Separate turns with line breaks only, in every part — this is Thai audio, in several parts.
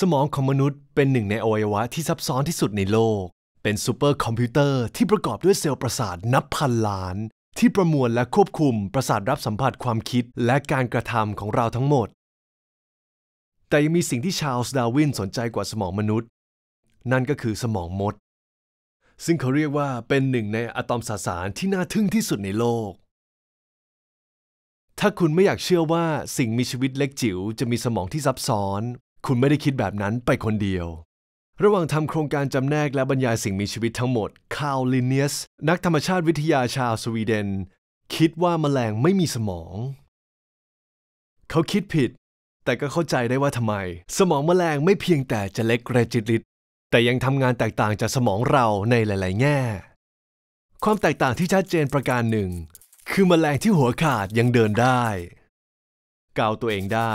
สมองของมนุษย์เป็นหนึ่งในอวัยวะที่ซับซ้อนที่สุดในโลก เป็นซูเปอร์คอมพิวเตอร์ที่ประกอบด้วยเซลล์ประสาทนับพันล้าน ที่ประมวลและควบคุมประสาทรับสัมผัสความคิดและการกระทำของเราทั้งหมด แต่ยังมีสิ่งที่ชาลส์ดาวินสนใจกว่าสมองมนุษย์ นั่นก็คือสมองมด ซึ่งเขาเรียกว่าเป็นหนึ่งในอะตอมสสารที่น่าทึ่งที่สุดในโลก ถ้าคุณไม่อยากเชื่อว่าสิ่งมีชีวิตเล็กจิ๋วจะมีสมองที่ซับซ้อนคุณไม่ได้คิดแบบนั้นไปคนเดียว ระหว่างทำโครงการจำแนกและบรรยายสิ่งมีชีวิตทั้งหมด คาวลินเนียส นักธรรมชาติวิทยาชาวสวีเดน คิดว่าแมลงไม่มีสมอง เขาคิดผิด แต่ก็เข้าใจได้ว่าทำไม สมองแมลงไม่เพียงแต่จะเล็กกระจิตริต แต่ยังทำงานแตกต่างจากสมองเราในหลาย ๆ แง่ ความแตกต่างที่ชัดเจนประการหนึ่ง คือมแมลงที่หัวขาดยังเดินได้กาวตัวเองได้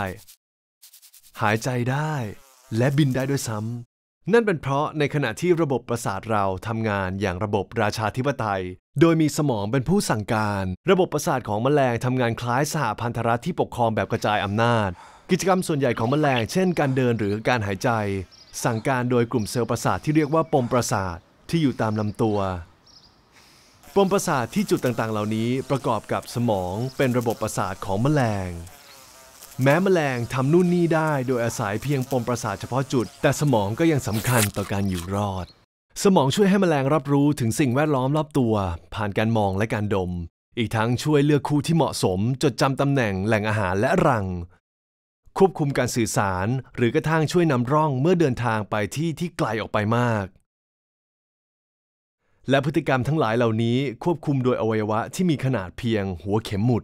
หายใจได้ และบินได้ด้วยซ้ำนั่นเป็นเพราะในขณะที่ระบบประสาทเราทำงานอย่างระบบราชาธิปไตย โดยมีสมองเป็นผู้สั่งการ ระบบประสาทของแมลงทำงานคล้ายสหพันธรัฐที่ปกครองแบบกระจายอำนาจ กิจกรรมส่วนใหญ่ของแมลงเช่นการเดินหรือการหายใจ สั่งการโดยกลุ่มเซลล์ประสาทที่เรียกว่าปมประสาทที่อยู่ตามลำตัว ปมประสาทที่จุดต่างๆ เหล่านี้ประกอบกับสมองเป็นระบบประสาทของแมลงแม้มแมลงทำนู่นนี่ได้โดยอาศัยเพียงปมประสาทเฉพาะจุด แต่สมองก็ยังสำคัญต่อการอยู่รอด สมองช่วยให้มแมลงรับรู้ถึงสิ่งแวดล้อมรอบตัว ผ่านการมองและการดม อีกทั้งช่วยเลือกคู่ที่เหมาะสม จดจำตำแหน่งแหล่งอาหารและรัง ควบคุมการสื่อสารหรือกระทั่งช่วยนำร่องเมื่อเดินทางไปที่ที่ไกลออกไปมาก และพฤติกรรมทั้งหลายเหล่านี้ ควบคุมโดยอวัยวะที่มีขนาดเพียง หัวเข็มหมุด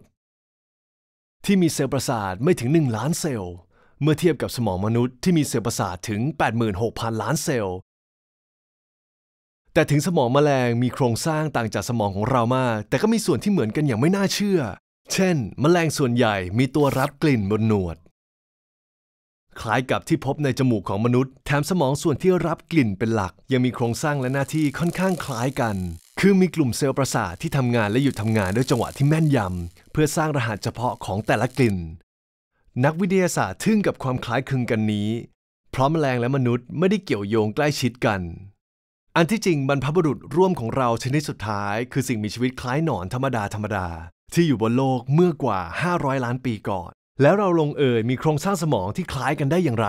ที่มีเซลล์ประสาทไม่ถึง 1 ล้านเซลล์ เมื่อเทียบกับสมองมนุษย์ที่มีเซลล์ประสาทถึง 86,000 ล้านเซลล์แต่ถึงสมองแมลงมีโครงสร้างต่างจากสมองของเรามาก แต่ก็มีส่วนที่เหมือนกันอย่างไม่น่าเชื่อ เช่น แมลงส่วนใหญ่มีตัวรับกลิ่นบนหนวด คล้ายกับที่พบในจมูกของมนุษย์แถมสมองส่วนที่รับกลิ่นเป็นหลักยังมีโครงสร้างและหน้าที่ค่อนข้างคล้ายกันคือมีกลุ่มเซลล์ประสาทที่ทำงานและหยุดทำงานด้วยจังหวะที่แม่นยำ เพื่อสร้างรหัสเฉพาะของแต่ละกลิ่น นักวิทยาศาสตร์ทึ่งกับความคล้ายคลึงกันนี้เพราะแมลงและมนุษย์ไม่ได้เกี่ยวโยงใกล้ชิดกัน อันที่จริงบรรพบุรุษร่วมของเราชนิดสุดท้าย คือสิ่งมีชีวิตคล้ายหนอนธรรมดาธรรมดาที่อยู่บนโลกเมื่อกว่า 500 ล้านปีก่อนแล้วเราลงเอยมีโครงสร้างสมองที่คล้ายกันได้อย่างไร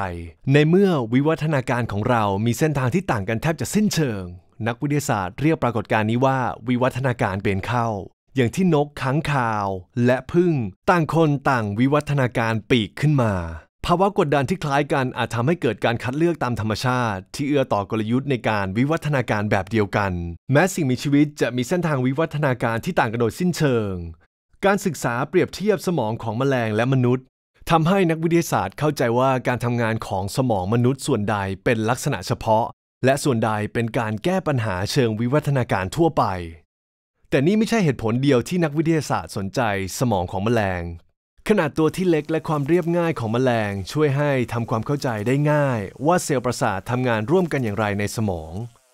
ในเมื่อวิวัฒนาการของเรามีเส้นทางที่ต่างกันแทบจะสิ้นเชิงนักวิทยาศาสตร์เรียกปรากฏการณ์นี้ว่าวิวัฒนาการเปลี่ยนเข้า อย่างที่นกค้างคาว และพึ่งต่างคนต่างวิวัฒนาการปีกขึ้นมา ภาวะกดดันที่คล้ายกันอาจทำให้เกิดการคัดเลือกตามธรรมชาติ ที่เอื้อต่อกลยุทธ์ในการวิวัฒนาการแบบเดียวกัน แม้สิ่งมีชีวิตจะมีเส้นทางวิวัฒนาการที่ต่างกันโดยสิ้นเชิง การศึกษาเปรียบเทียบสมองของแมลงและมนุษย์ทำให้นักวิทยาศาสตร์เข้าใจว่าการทำงานของสมองมนุษย์ส่วนใดเป็นลักษณะเฉพาะและส่วนใดเป็นการแก้ปัญหาเชิงวิวัฒนาการทั่วไป แต่นี่ไม่ใช่เหตุผลเดียวที่นักวิทยาศาสตร์สนใจ สมองของแมลง ขนาดตัวที่เล็กและความเรียบง่ายของแมลงช่วยให้ทำความเข้าใจได้ง่าย ว่าเซลล์ประสาททำงานร่วมกันอย่างไรในสมอง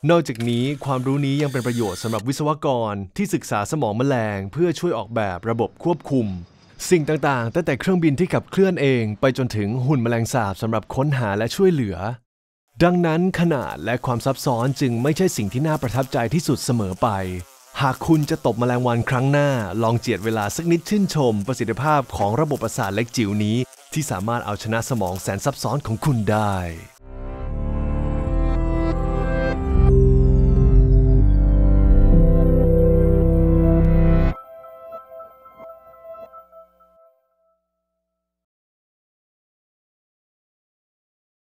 นอกจากนี้ความรู้นี้ยังเป็นประโยชน์สำหรับวิศวกรที่ศึกษาสมองแมลง เพื่อช่วยออกแบบระบบควบคุม สิ่งต่าง ๆ ตั้งแต่เครื่องบินที่ขับเคลื่อนเอง ไปจนถึงหุ่นแมลงสาบสำหรับค้นหาและช่วยเหลือดังนั้นขนาดและความซับซ้อนจึงไม่ใช่สิ่งที่น่าประทับใจที่สุดเสมอไป หากคุณจะตบมแมลงวันครั้งหน้า ลองเจียดเวลาสักนิดชื่นชมประสิทธิภาพของระบบประสาทเล็กจิ๋วนี้ ที่สามารถเอาชนะสมองแสนซับซ้อนของคุณได้